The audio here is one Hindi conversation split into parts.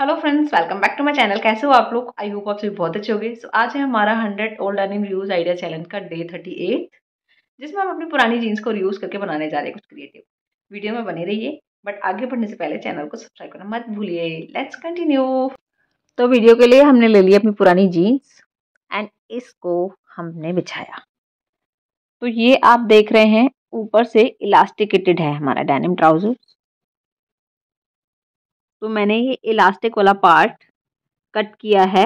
hello friends welcome back to my channel कैसे हो आप लोग आई होप आप सभी बहुत अच्छे होंगे सो so, आज है हमारा 100 old earning reviews idea challenge का डे 38 जिसमें हम अपनी पुरानी जीन्स को रियूज़ करके बनाने जा रहे हैं कुछ क्रिएटिव वीडियो में बने रहिए बट आगे बढ़ने से पहले चैनल को सब्सक्राइब करना मत भूलिए लेट्स कंटिन्यू तो वीडियो के लिए हमने ले ली अपनी पुरानी जीन्स एंड इसको हमने बिछाया तो ये आप देख रहे हैं ऊपर से इलास्टिकेटेड है हमारा डेनिम ट्राउजर्स तो मैंने ये इलास्टिक वाला पार्ट कट किया है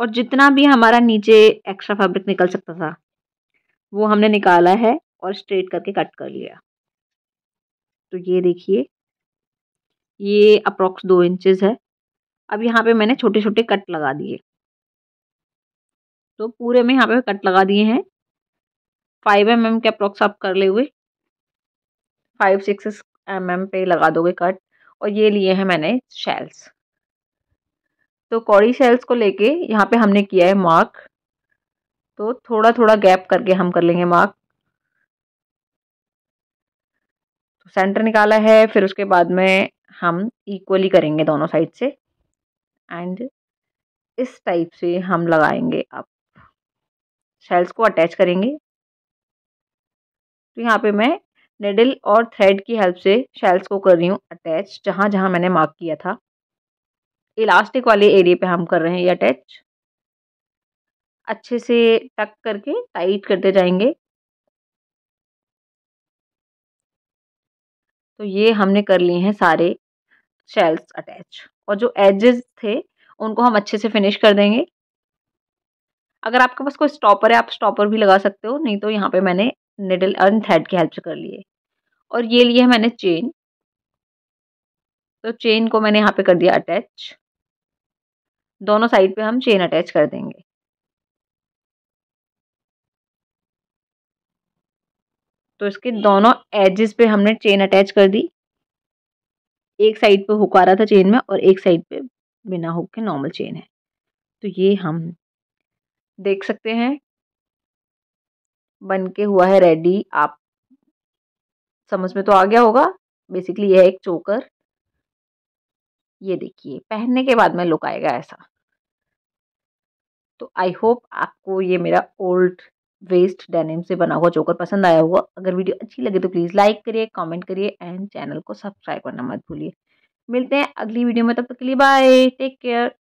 और जितना भी हमारा नीचे एक्स्ट्रा फैब्रिक निकल सकता था वो हमने निकाला है और स्ट्रेट करके कट कर लिया तो ये देखिए ये अप्रोक्स दो इंचेस है अब यहाँ पे मैंने छोटे छोटे कट लगा दिए तो पूरे में यहाँ पे कट लगा दिए हैं फाइव एम एम के अप्रोक्स आप कर ले हुए फाइव सिक्स एम एम पे लगा दोगे कट और ये लिए हैं मैंने शेल्स तो कौड़ी शेल्स को लेके यहाँ पे हमने किया है मार्क तो थोड़ा थोड़ा गैप करके हम कर लेंगे मार्क तो सेंटर निकाला है फिर उसके बाद में हम इक्वली करेंगे दोनों साइड से एंड इस टाइप से हम लगाएंगे अब शेल्स को अटैच करेंगे तो यहाँ पे मैं निडल और थ्रेड की हेल्प से शेल्स को कर रही हूँ अटैच जहाँ जहाँ मैंने मार्क किया था इलास्टिक वाले एरिया पे हम कर रहे हैं ये अटैच अच्छे से टक करके टाइट करते जाएंगे तो ये हमने कर लिए हैं सारे शेल्स अटैच और जो एजेस थे उनको हम अच्छे से फिनिश कर देंगे अगर आपके पास कोई स्टॉपर है आप स्टॉपर भी लगा सकते हो नहीं तो यहाँ पे मैंने निडल अर्न थ्रेड की हेल्प से कर लिए और ये लिए मैंने चेन तो चेन को मैंने यहाँ पे कर दिया अटैच दोनों साइड पे हम चेन अटैच कर देंगे तो इसके दोनों एजेस पे हमने चेन अटैच कर दी एक साइड पे हुक आ रहा था चेन में और एक साइड पे बिना हुक के नॉर्मल चेन है तो ये हम देख सकते हैं बन के हुआ है रेडी आप समझ में तो आ गया होगा बेसिकली यह एक चोकर ये देखिए पहनने के बाद में लुक आएगा ऐसा तो आई होप आपको ये मेरा ओल्ड वेस्ट डेनिम से बना हुआ चोकर पसंद आया होगा अगर वीडियो अच्छी लगे तो प्लीज़ लाइक करिए कमेंट करिए एंड चैनल को सब्सक्राइब करना मत भूलिए मिलते हैं अगली वीडियो में तब तक के लिए बाय टेक केयर